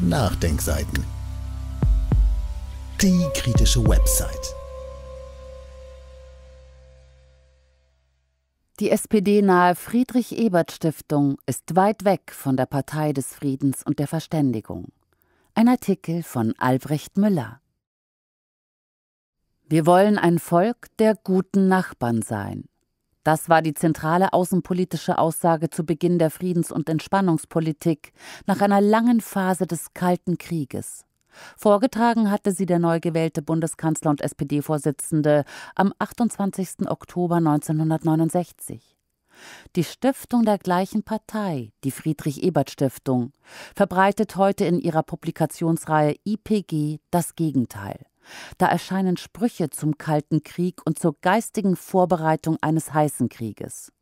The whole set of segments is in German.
Nachdenkseiten. Die kritische Website. Die SPD-nahe Friedrich-Ebert-Stiftung ist weit weg von der Partei des Friedens und der Verständigung. Ein Artikel von Albrecht Müller. Wir wollen ein Volk der guten Nachbarn sein. Das war die zentrale außenpolitische Aussage zu Beginn der Friedens- und Entspannungspolitik nach einer langen Phase des Kalten Krieges. Vorgetragen hatte sie der neu gewählte Bundeskanzler und SPD-Vorsitzende am 28. Oktober 1969. Die Stiftung der gleichen Partei, die Friedrich-Ebert-Stiftung, verbreitet heute in ihrer Publikationsreihe IPG das Gegenteil. Da erscheinen Sprüche zum Kalten Krieg und zur geistigen Vorbereitung eines heißen Krieges.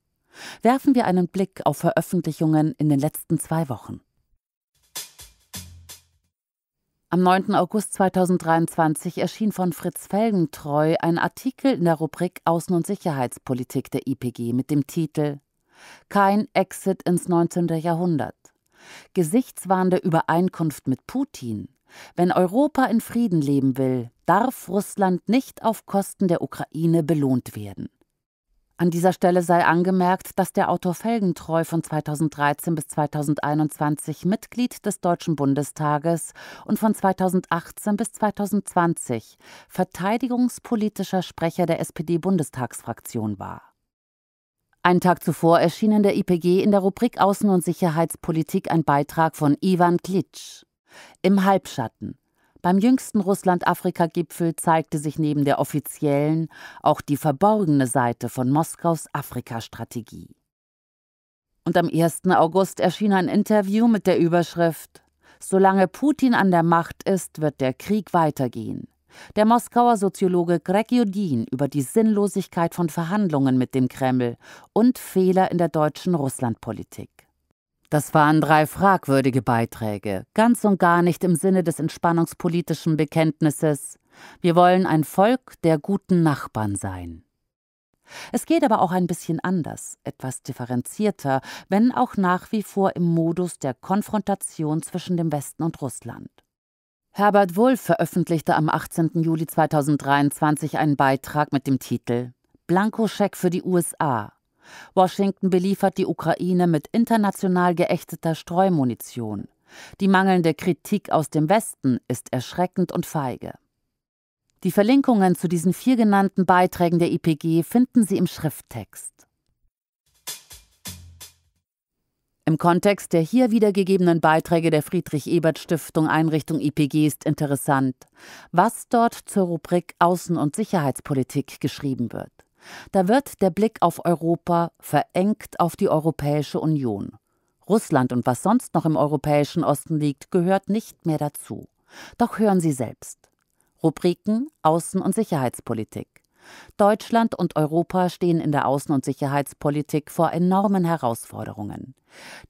Werfen wir einen Blick auf Veröffentlichungen in den letzten zwei Wochen. Am 9. August 2023 erschien von Fritz Felgentreu ein Artikel in der Rubrik Außen- und Sicherheitspolitik der IPG mit dem Titel Kein Exit ins 19. Jahrhundert. Gesichtswahn der Übereinkunft mit Putin. Wenn Europa in Frieden leben will, darf Russland nicht auf Kosten der Ukraine belohnt werden. An dieser Stelle sei angemerkt, dass der Autor Felgentreu von 2013 bis 2021 Mitglied des Deutschen Bundestages und von 2018 bis 2020 verteidigungspolitischer Sprecher der SPD-Bundestagsfraktion war. Einen Tag zuvor erschien in der IPG in der Rubrik Außen- und Sicherheitspolitik ein Beitrag von Ivan Klitsch. Im Halbschatten. Beim jüngsten Russland-Afrika-Gipfel zeigte sich neben der offiziellen auch die verborgene Seite von Moskaus Afrika-Strategie. Und am 1. August erschien ein Interview mit der Überschrift Solange Putin an der Macht ist, wird der Krieg weitergehen. Der Moskauer Soziologe Greg Judin über die Sinnlosigkeit von Verhandlungen mit dem Kreml und Fehler in der deutschen Russlandpolitik. Das waren drei fragwürdige Beiträge, ganz und gar nicht im Sinne des entspannungspolitischen Bekenntnisses Wir wollen ein Volk der guten Nachbarn sein. Es geht aber auch ein bisschen anders, etwas differenzierter, wenn auch nach wie vor im Modus der Konfrontation zwischen dem Westen und Russland. Herbert Wolff veröffentlichte am 18. Juli 2023 einen Beitrag mit dem Titel Blankoscheck für die USA Washington beliefert die Ukraine mit international geächteter Streumunition. Die mangelnde Kritik aus dem Westen ist erschreckend und feige. Die Verlinkungen zu diesen vier genannten Beiträgen der IPG finden Sie im Schrifttext. Im Kontext der hier wiedergegebenen Beiträge der Friedrich-Ebert-Stiftung Einrichtung IPG ist interessant, was dort zur Rubrik Außen- und Sicherheitspolitik geschrieben wird. Da wird der Blick auf Europa verengt auf die Europäische Union. Russland und was sonst noch im europäischen Osten liegt, gehört nicht mehr dazu. Doch hören Sie selbst. Rubriken Außen- und Sicherheitspolitik. Deutschland und Europa stehen in der Außen- und Sicherheitspolitik vor enormen Herausforderungen.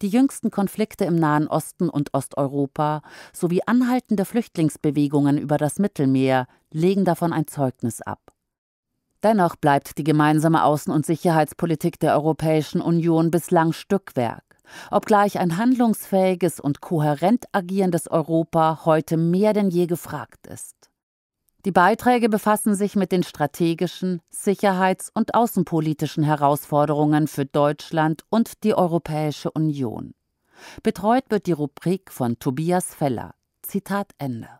Die jüngsten Konflikte im Nahen Osten und Osteuropa sowie anhaltende Flüchtlingsbewegungen über das Mittelmeer legen davon ein Zeugnis ab. Dennoch bleibt die gemeinsame Außen- und Sicherheitspolitik der Europäischen Union bislang Stückwerk. Obgleich ein handlungsfähiges und kohärent agierendes Europa heute mehr denn je gefragt ist. Die Beiträge befassen sich mit den strategischen, sicherheits- und außenpolitischen Herausforderungen für Deutschland und die Europäische Union. Betreut wird die Rubrik von Tobias Feller. Zitat Ende.